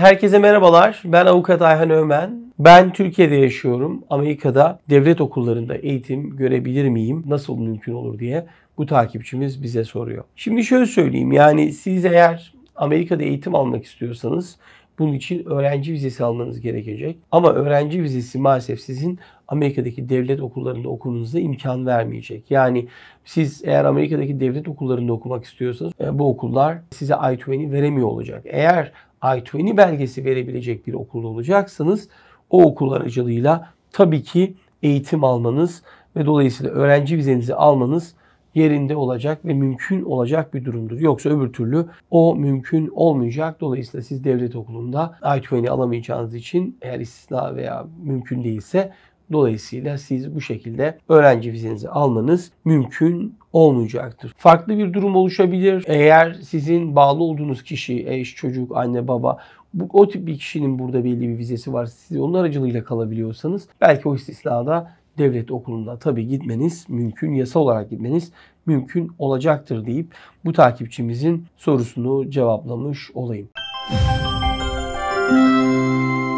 Herkese merhabalar. Ben avukat Ayhan Ömen. Ben Türkiye'de yaşıyorum. Amerika'da devlet okullarında eğitim görebilir miyim? Nasıl mümkün olur diye bu takipçimiz bize soruyor. Şimdi şöyle söyleyeyim. Yani siz eğer Amerika'da eğitim almak istiyorsanız bunun için öğrenci vizesi almanız gerekecek. Ama öğrenci vizesi maalesef sizin Amerika'daki devlet okullarında okumanıza imkan vermeyecek. Yani siz eğer Amerika'daki devlet okullarında okumak istiyorsanız e, bu okullar size I-20 veremiyor olacak. Eğer I-20 belgesi verebilecek bir okulda olacaksanız o okul aracılığıyla tabii ki eğitim almanız ve dolayısıyla öğrenci vizenizi almanız yerinde olacak ve mümkün olacak bir durumdur. Yoksa öbür türlü o mümkün olmayacak. Dolayısıyla siz devlet okulunda I-20 alamayacağınız için eğer istisna veya mümkün değilse Dolayısıyla siz bu şekilde öğrenci vizenizi almanız mümkün olmayacaktır. Farklı bir durum oluşabilir. Eğer sizin bağlı olduğunuz kişi, eş, çocuk, anne, baba bu, o tip bir kişinin burada belli bir vizesi varsa siz onun aracılığıyla kalabiliyorsanız belki o istisnada devlet okulunda tabii gitmeniz mümkün, yasa olarak gitmeniz mümkün olacaktır deyip bu takipçimizin sorusunu cevaplamış olayım. Müzik